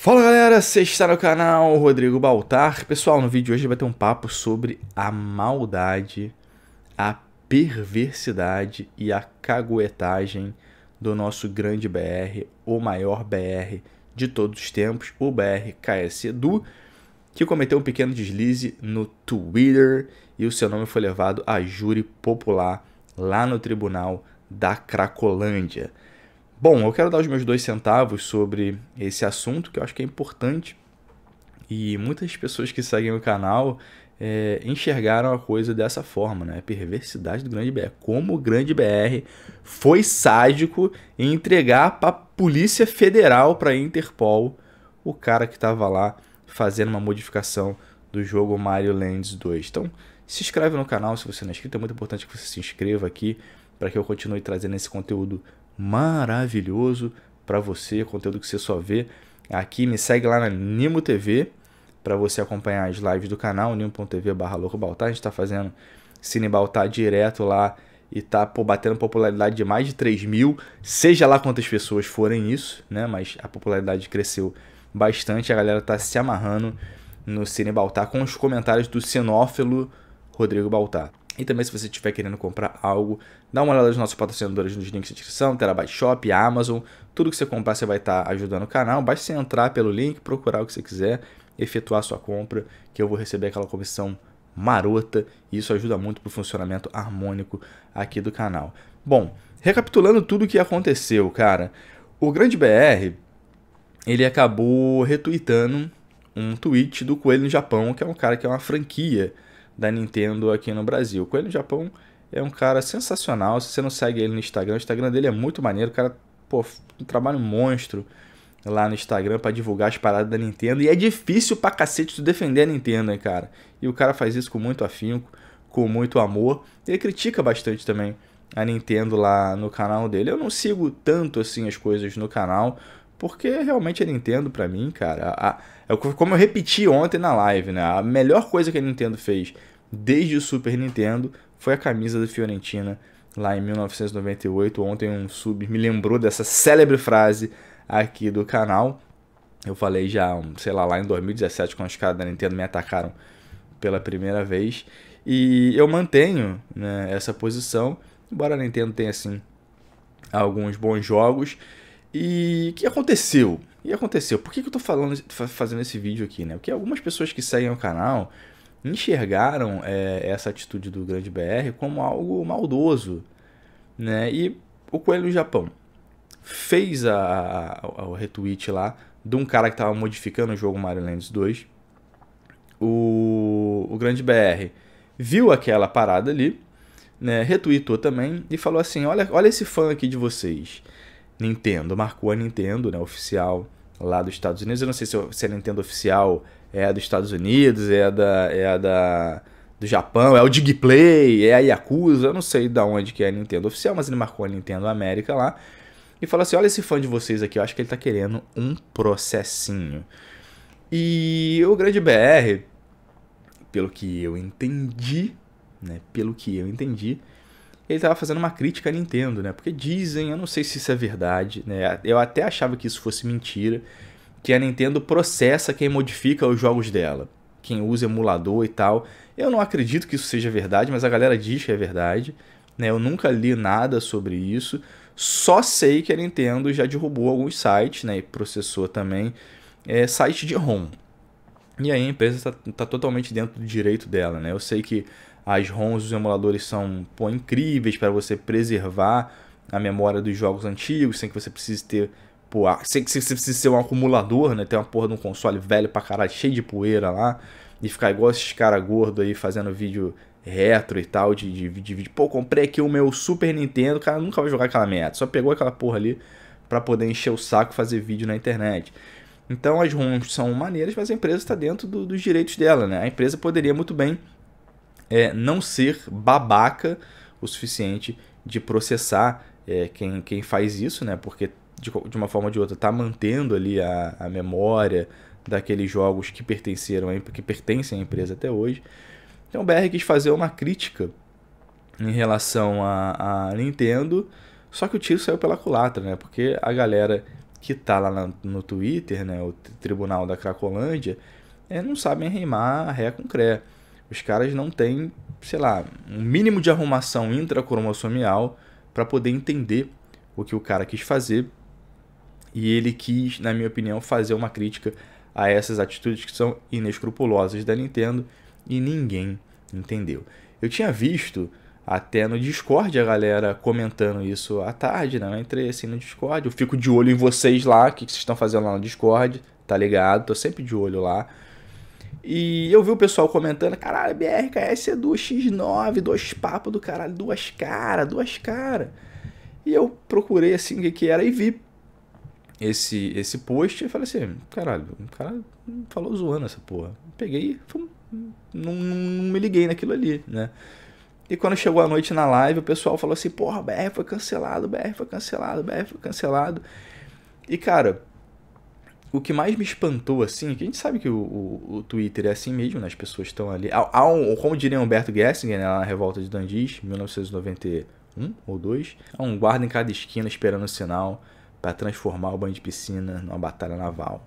Fala galera, você está no canal Rodrigo Baltar. Pessoal, no vídeo de hoje vai ter um papo sobre a maldade, a perversidade e a caguetagem do nosso grande BR, o maior BR de todos os tempos, o BR KS Edu, que cometeu um pequeno deslize no Twitter e o seu nome foi levado a júri popular lá no tribunal da Cracolândia. Bom, eu quero dar os meus dois centavos sobre esse assunto que eu acho que é importante e muitas pessoas que seguem o canal é, enxergaram a coisa dessa forma, né? A perversidade do Grande BR. Como o Grande BR foi sádico em entregar para a Polícia Federal, para a Interpol, o cara que estava lá fazendo uma modificação do jogo Mario Lands 2. Então, se inscreve no canal se você não é inscrito, é muito importante que você se inscreva aqui para que eu continue trazendo esse conteúdo maravilhoso para você, conteúdo que você só vê aqui. Me segue lá na Nimo TV para você acompanhar as lives do canal, nimo.tv barra louco baltar. A gente está fazendo cine Baltar direto lá e tá pô, batendo popularidade de mais de 3 mil, seja lá quantas pessoas forem isso, né? Mas a popularidade cresceu bastante, a galera tá se amarrando no cine Baltar com os comentários do Sinófilo Rodrigo Baltar. E também se você estiver querendo comprar algo, dá uma olhada nos nossos patrocinadores nos links de descrição, Terabyte Shop, Amazon, tudo que você comprar você vai estar tá ajudando o canal, basta você entrar pelo link, procurar o que você quiser, efetuar a sua compra, que eu vou receber aquela comissão marota e isso ajuda muito para o funcionamento harmônico aqui do canal. Bom, recapitulando tudo o que aconteceu, cara, o Grande BR, ele acabou retweetando um tweet do Coelho no Japão, que é um cara que é uma franquia da Nintendo aqui no Brasil. O Coelho Japão é um cara sensacional. Se você não segue ele no Instagram, o Instagram dele é muito maneiro. O cara, pô, um trabalho monstro lá no Instagram para divulgar as paradas da Nintendo. E é difícil pra cacete tu defender a Nintendo, hein, cara. E o cara faz isso com muito afinco, com muito amor. Ele critica bastante também a Nintendo lá no canal dele. Eu não sigo tanto assim as coisas no canal, porque realmente a Nintendo, para mim, cara, a, a, é como eu repeti ontem na live, né? A melhor coisa que a Nintendo fez desde o Super Nintendo foi a camisa da Fiorentina lá em 1998. Ontem um sub me lembrou dessa célebre frase aqui do canal. Eu falei já, sei lá, lá em 2017, quando os caras da Nintendo me atacaram pela primeira vez. E eu mantenho né, essa posição, embora a Nintendo tenha, assim, alguns bons jogos. E o que aconteceu? E aconteceu? Por que, que eu tô falando, fazendo esse vídeo aqui, né? Porque algumas pessoas que seguem o canal enxergaram é, essa atitude do grande BR como algo maldoso, né? E o Coelho do Japão fez a, a, a, o retweet lá de um cara que estava modificando o jogo Mario Land 2. O, o grande BR viu aquela parada ali, né? Retweetou também e falou assim: olha, olha esse fã aqui de vocês. Nintendo marcou a Nintendo, né, oficial lá dos Estados Unidos. Eu não sei se, se a Nintendo oficial é a dos Estados Unidos, é a da, é a da do Japão, é o Digiplay, é a Yakuza, eu não sei da onde que é a Nintendo oficial, mas ele marcou a Nintendo América lá e falou assim: "Olha esse fã de vocês aqui, eu acho que ele tá querendo um processinho". E o grande BR, pelo que eu entendi, né, pelo que eu entendi, ele estava fazendo uma crítica à Nintendo, né? Porque dizem, eu não sei se isso é verdade, né? Eu até achava que isso fosse mentira, que a Nintendo processa quem modifica os jogos dela, quem usa emulador e tal. Eu não acredito que isso seja verdade, mas a galera diz que é verdade, né? Eu nunca li nada sobre isso. Só sei que a Nintendo já derrubou alguns sites, né? E processou também é, site de ROM. E aí a empresa está tá totalmente dentro do direito dela, né? Eu sei que as ROMs dos emuladores são pô, incríveis para você preservar a memória dos jogos antigos, sem que você precise ter. Pô, sem que você precise ser um acumulador, né? Ter uma porra de um console velho pra caralho, cheio de poeira lá. E ficar igual esses caras gordos aí fazendo vídeo retro e tal, de, de, de, de, pô, comprei aqui o meu Super Nintendo, o cara nunca vai jogar aquela merda, só pegou aquela porra ali para poder encher o saco e fazer vídeo na internet. Então as ROMs são maneiras, mas a empresa está dentro do, dos direitos dela, né? A empresa poderia muito bem é, não ser babaca o suficiente de processar é, quem, quem faz isso, né? Porque de, de uma forma ou de outra está mantendo ali a, a memória daqueles jogos que pertenceram que pertencem à empresa até hoje. Então o BR quis fazer uma crítica em relação à Nintendo, só que o tiro saiu pela culatra, né? Porque a galera que tá lá na, no Twitter, né, o Tribunal da Cracolândia, é, não sabem reimar ré com cré os caras não têm, sei lá, um mínimo de arrumação intracromossomial para poder entender o que o cara quis fazer. E ele quis, na minha opinião, fazer uma crítica a essas atitudes que são inescrupulosas da Nintendo e ninguém entendeu. Eu tinha visto até no Discord a galera comentando isso à tarde, né? Eu entrei assim no Discord, eu fico de olho em vocês lá, o que vocês estão fazendo lá no Discord, tá ligado? Tô sempre de olho lá. E eu vi o pessoal comentando, caralho, BRKS é do X9, dois papos do caralho, duas caras, duas caras. E eu procurei assim o que, que era e vi esse esse post e falei assim, caralho, o cara falou zoando essa porra. Peguei e não, não me liguei naquilo ali, né? E quando chegou a noite na live, o pessoal falou assim: porra, BR foi cancelado, BR foi cancelado, BR foi cancelado. E cara, o que mais me espantou, assim, que a gente sabe que o, o, o Twitter é assim mesmo, né? As pessoas estão ali. Há, há um, como diria Humberto Gessinger, né, na Revolta de Dandis, 1991 ou 2, há um guarda em cada esquina esperando o sinal para transformar o banho de piscina numa batalha naval.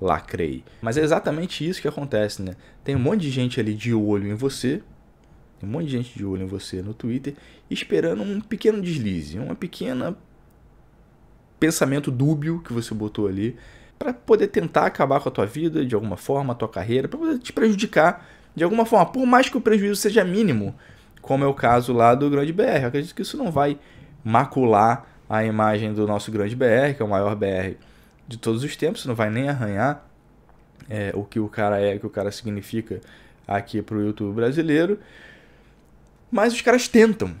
Lacrei. Mas é exatamente isso que acontece, né? Tem um monte de gente ali de olho em você, um monte de gente de olho em você no Twitter, esperando um pequeno deslize, uma pequena pensamento dúbio que você botou ali para poder tentar acabar com a tua vida de alguma forma, a tua carreira, para poder te prejudicar de alguma forma, por mais que o prejuízo seja mínimo, como é o caso lá do Grande BR. Eu acredito que isso não vai macular a imagem do nosso Grande BR, que é o maior BR de todos os tempos, não vai nem arranhar é, o que o cara é, o que o cara significa aqui para o YouTube brasileiro. Mas os caras tentam,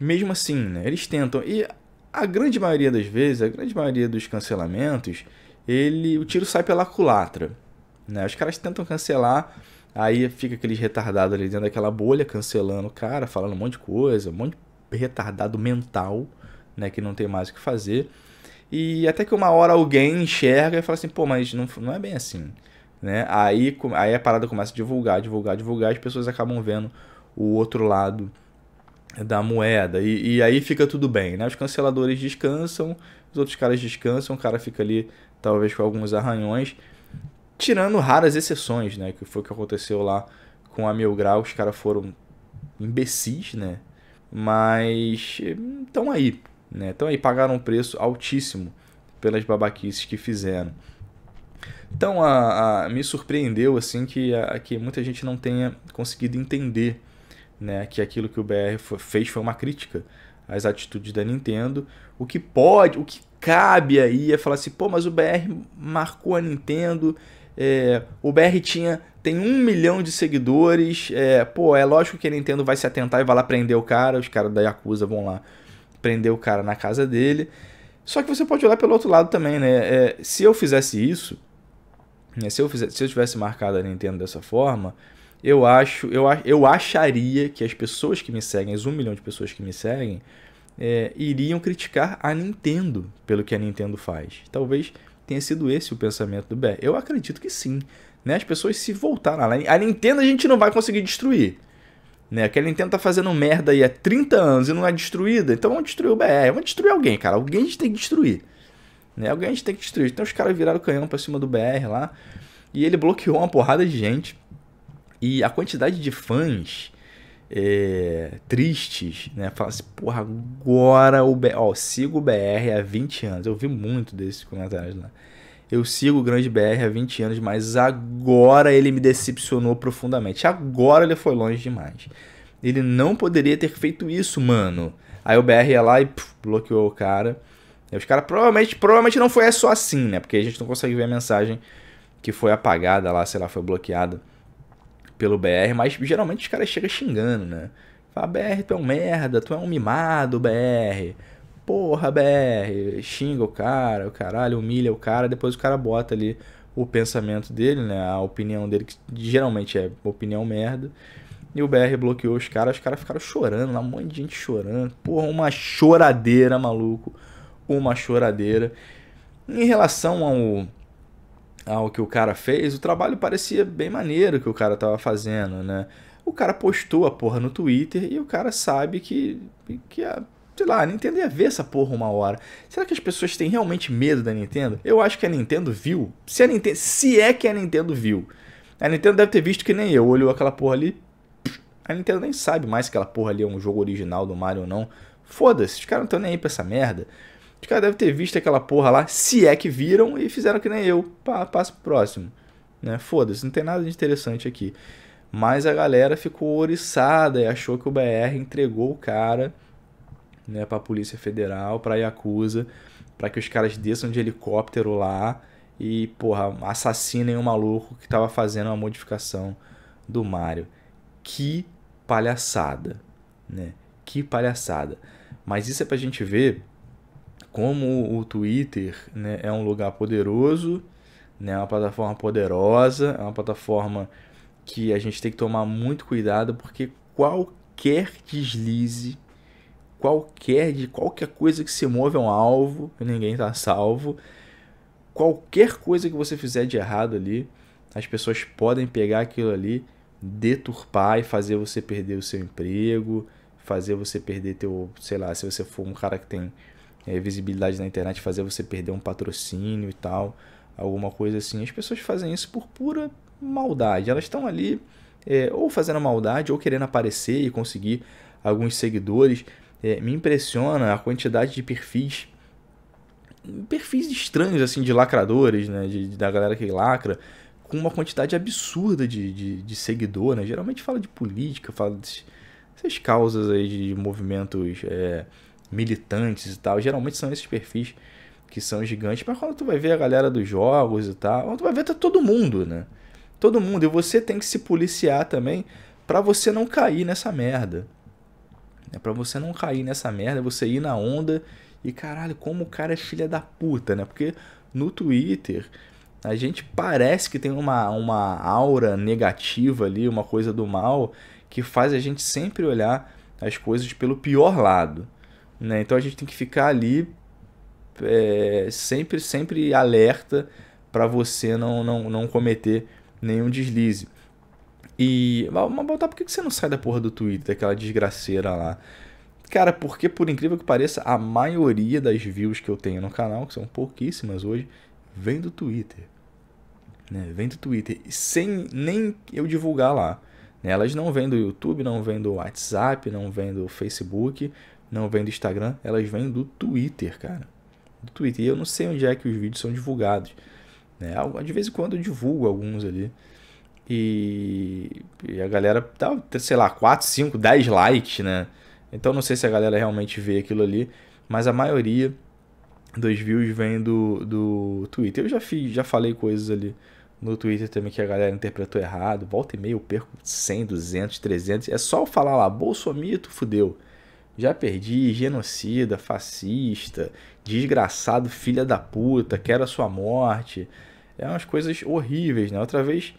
mesmo assim, né? Eles tentam. E a grande maioria das vezes, a grande maioria dos cancelamentos, ele o tiro sai pela culatra. Né? Os caras tentam cancelar, aí fica aqueles retardados ali dentro daquela bolha, cancelando o cara, falando um monte de coisa, um monte de retardado mental, né? Que não tem mais o que fazer. E até que uma hora alguém enxerga e fala assim, pô, mas não, não é bem assim. Né? Aí, aí a parada começa a divulgar, divulgar, divulgar, as pessoas acabam vendo o outro lado da moeda. E, e, aí fica tudo bem, né? Os canceladores descansam, os outros caras descansam, o cara fica ali talvez com alguns arranhões, tirando raras exceções, né? Que foi o que aconteceu lá com a Mil Grau, os caras foram imbecis, né? Mas estão aí, né? Estão aí, pagaram um preço altíssimo pelas babaquices que fizeram. Então, a, a me surpreendeu assim que, a, que muita gente não tenha conseguido entender né, que aquilo que o BR fez foi uma crítica às atitudes da Nintendo. O que pode, o que cabe aí é falar assim, pô, mas o BR marcou a Nintendo, é, o BR tinha tem um milhão de seguidores, é, pô, é lógico que a Nintendo vai se atentar e vai lá prender o cara, os caras da Yakuza vão lá prender o cara na casa dele. Só que você pode olhar pelo outro lado também, né? É, se eu fizesse isso, né, se, eu fizesse, se eu tivesse marcado a Nintendo dessa forma, eu acho, eu, eu acharia que as pessoas que me seguem, as um milhão de pessoas que me seguem, é, iriam criticar a Nintendo pelo que a Nintendo faz. Talvez tenha sido esse o pensamento do Bé. Eu acredito que sim. Né? As pessoas se voltaram. A Nintendo a gente não vai conseguir destruir. Né? a Nintendo tá fazendo merda aí há 30 anos e não é destruída. Então vamos destruir o BR. É, vamos destruir alguém, cara. Alguém a gente tem que destruir. Né? Alguém a gente tem que destruir. Então os caras viraram o canhão pra cima do BR lá. E ele bloqueou uma porrada de gente. E a quantidade de fãs é, tristes, né? Falam assim, porra, agora o BR. Ó, sigo o BR há 20 anos. Eu vi muito desses comentários lá. Eu sigo o grande BR há 20 anos, mas agora ele me decepcionou profundamente. Agora ele foi longe demais. Ele não poderia ter feito isso, mano. Aí o BR ia lá e puf, bloqueou o cara. E os caras provavelmente, provavelmente não foi só assim, né? Porque a gente não consegue ver a mensagem que foi apagada lá, sei lá, foi bloqueada pelo BR, mas geralmente os caras chegam xingando, né? Fala, BR, tu é um merda, tu é um mimado, BR. Porra, BR. Xinga o cara, o caralho, humilha o cara, depois o cara bota ali o pensamento dele, né? A opinião dele, que geralmente é opinião merda. E o BR bloqueou os caras, os caras ficaram chorando, lá um monte de gente chorando. Porra, uma choradeira, maluco. Uma choradeira. Em relação ao ao ah, que o cara fez, o trabalho parecia bem maneiro que o cara tava fazendo, né? O cara postou a porra no Twitter e o cara sabe que, que a, sei lá, a Nintendo ia ver essa porra uma hora. Será que as pessoas têm realmente medo da Nintendo? Eu acho que a Nintendo viu. Se, a Nintendo, se é que a Nintendo viu. A Nintendo deve ter visto que nem eu, olhou aquela porra ali. A Nintendo nem sabe mais se aquela porra ali é um jogo original do Mario ou não. Foda-se, os caras não estão nem aí pra essa merda. Os caras devem ter visto aquela porra lá, se é que viram, e fizeram que nem eu. passo passa pro próximo. Né? Foda-se, não tem nada de interessante aqui. Mas a galera ficou oriçada e achou que o BR entregou o cara né, pra Polícia Federal, pra Yakuza, para que os caras desçam de helicóptero lá e, porra, assassinem o um maluco que tava fazendo a modificação do Mario. Que palhaçada, né? Que palhaçada. Mas isso é pra gente ver como o Twitter né, é um lugar poderoso, né, é uma plataforma poderosa, é uma plataforma que a gente tem que tomar muito cuidado porque qualquer deslize, qualquer de qualquer coisa que se move a é um alvo, ninguém está salvo. Qualquer coisa que você fizer de errado ali, as pessoas podem pegar aquilo ali, deturpar e fazer você perder o seu emprego, fazer você perder teu, sei lá, se você for um cara que tem é, visibilidade na internet, fazer você perder um patrocínio e tal, alguma coisa assim. As pessoas fazem isso por pura maldade. Elas estão ali é, ou fazendo maldade ou querendo aparecer e conseguir alguns seguidores. É, me impressiona a quantidade de perfis perfis estranhos assim de lacradores, né, de, de da galera que lacra, com uma quantidade absurda de, de, de seguidor, né? Geralmente fala de política, fala dessas causas aí de movimentos é, militantes e tal. Geralmente são esses perfis que são gigantes. Mas quando tu vai ver a galera dos jogos e tal, tu vai ver tá todo mundo, né? Todo mundo. E você tem que se policiar também para você não cair nessa merda. É para você não cair nessa merda, é você ir na onda e caralho, como o cara é filha da puta, né? Porque no Twitter a gente parece que tem uma, uma aura negativa ali, uma coisa do mal, que faz a gente sempre olhar as coisas pelo pior lado. Né? Então a gente tem que ficar ali é, sempre, sempre alerta para você não, não, não cometer nenhum deslize. E, uma voltar por que você não sai da porra do Twitter, aquela desgraceira lá? Cara, porque por incrível que pareça, a maioria das views que eu tenho no canal, que são pouquíssimas hoje, vem do Twitter. Né? Vem do Twitter. Sem nem eu divulgar lá. Né? Elas não vêm do YouTube, não vêm do WhatsApp, não vêm do Facebook, não vêm do Instagram, elas vêm do Twitter, cara. Do Twitter. E eu não sei onde é que os vídeos são divulgados. Né? De vez em quando eu divulgo alguns ali. E, e a galera tá, sei lá, 4, 5, 10 likes, né? Então não sei se a galera realmente vê aquilo ali, mas a maioria dos views vem do, do Twitter. Eu já fiz, já falei coisas ali no Twitter também que a galera interpretou errado. Volta e meia eu perco 100, 200, 300. É só eu falar lá, Bolsomito, fudeu. Já perdi genocida, fascista, desgraçado, filha da puta, quero a sua morte. É umas coisas horríveis, né? Outra vez,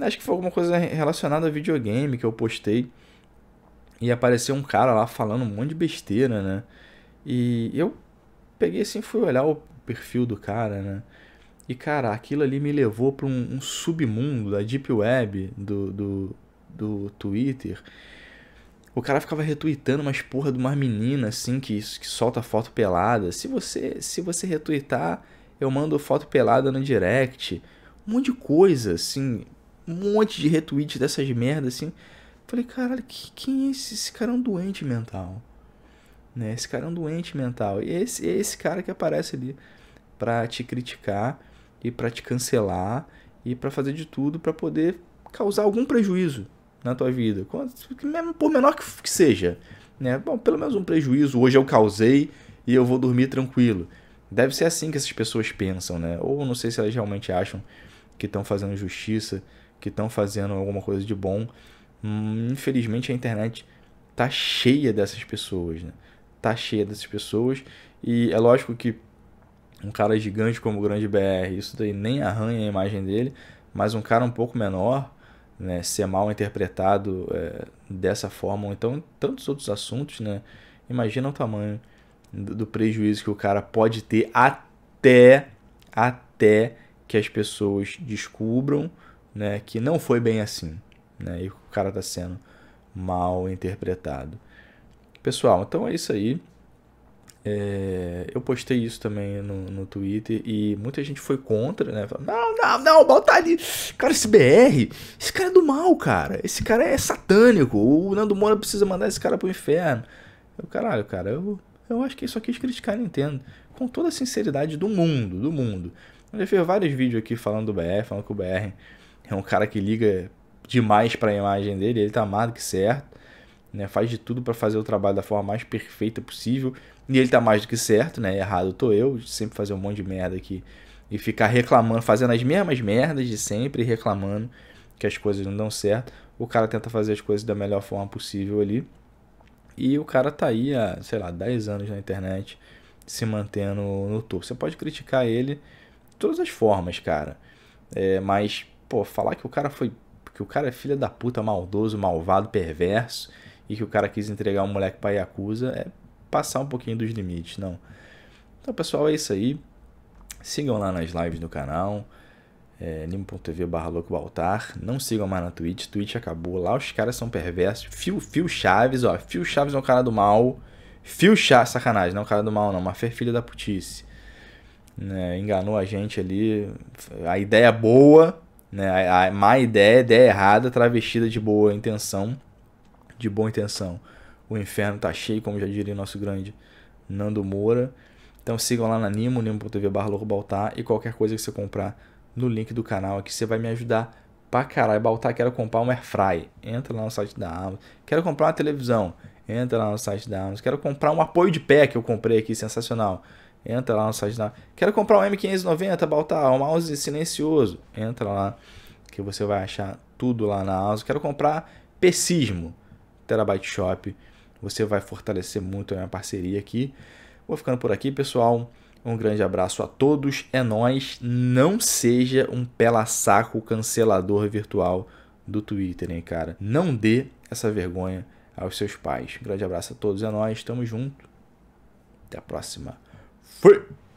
acho que foi alguma coisa relacionada a videogame que eu postei. E apareceu um cara lá falando um monte de besteira, né? E eu peguei assim, fui olhar o perfil do cara, né? E cara, aquilo ali me levou para um, um, submundo da Deep Web, do, do, do Twitter o cara ficava retweetando umas porra de uma menina assim que, que solta foto pelada. Se você se você retweetar, eu mando foto pelada no direct. Um monte de coisa, assim. Um monte de retweet dessas merdas, assim. Falei, caralho, que, quem é esse? Esse cara é um doente mental. Né? Esse cara é um doente mental. E esse, é esse cara que aparece ali pra te criticar e pra te cancelar e pra fazer de tudo pra poder causar algum prejuízo na tua vida, mesmo por menor que seja, né? Bom, pelo menos um prejuízo hoje eu causei e eu vou dormir tranquilo. Deve ser assim que essas pessoas pensam, né? Ou não sei se elas realmente acham que estão fazendo justiça, que estão fazendo alguma coisa de bom. Hum, infelizmente a internet tá cheia dessas pessoas, né? Tá cheia dessas pessoas e é lógico que um cara gigante como o Grande BR, isso daí nem arranha a imagem dele, mas um cara um pouco menor, né, ser mal interpretado é, dessa forma, ou então tantos outros assuntos, né? Imagina o tamanho do, do prejuízo que o cara pode ter até, até que as pessoas descubram né, que não foi bem assim, né? E o cara está sendo mal interpretado. Pessoal, então é isso aí. É, eu postei isso também no, no Twitter e muita gente foi contra, né? Falando, não, não, não, bota tá ali. Cara, esse BR, esse cara é do mal, cara. Esse cara é satânico. O Nando Moura precisa mandar esse cara pro inferno. Eu, caralho, cara, eu, eu acho que aqui quis é criticar a Nintendo. Com toda a sinceridade do mundo, do mundo. Eu já fiz vários vídeos aqui falando do BR, falando que o BR é um cara que liga demais para a imagem dele, ele tá amado que certo. Né, faz de tudo para fazer o trabalho da forma mais perfeita possível e ele tá mais do que certo, né? Errado tô eu, sempre fazer um monte de merda aqui e ficar reclamando, fazendo as mesmas merdas de sempre, reclamando que as coisas não dão certo. O cara tenta fazer as coisas da melhor forma possível ali. E o cara tá aí há, sei lá, 10 anos na internet se mantendo no topo. Você pode criticar ele de todas as formas, cara. É, mas, pô, falar que o cara foi. que o cara é filho da puta, maldoso, malvado, perverso e que o cara quis entregar um moleque pra Yakuza é passar um pouquinho dos limites, não. Então, pessoal, é isso aí. Sigam lá nas lives do canal, é, limo.tv barra altar. Não sigam mais na Twitch, Twitch acabou. Lá os caras são perversos. Fio, Fio Chaves, ó, Fio Chaves é um cara do mal. Fio Chaves, sacanagem, não é um cara do mal não, mas foi filho da putice. Né, enganou a gente ali. A ideia é boa, né, a má ideia, ideia errada, travestida de boa intenção, de boa intenção. O inferno tá cheio, como já diria o nosso grande Nando Moura. Então sigam lá na Nimo, nimo.tv barra Baltar e qualquer coisa que você comprar no link do canal aqui, você vai me ajudar pra caralho. Baltar, quero comprar um Airfry. Entra lá no site da Amazon. Quero comprar uma televisão. Entra lá no site da Amazon. Quero comprar um apoio de pé que eu comprei aqui, sensacional. Entra lá no site da Amazon. Quero comprar um M590, Baltar, um mouse silencioso. Entra lá que você vai achar tudo lá na Amazon. Quero comprar Pessismo, Terabyte Shop. Você vai fortalecer muito a minha parceria aqui. Vou ficando por aqui, pessoal. Um grande abraço a todos. É nós. Não seja um pela saco cancelador virtual do Twitter, hein, cara. Não dê essa vergonha aos seus pais. Um grande abraço a todos. É nós. Tamo junto. Até a próxima. Fui.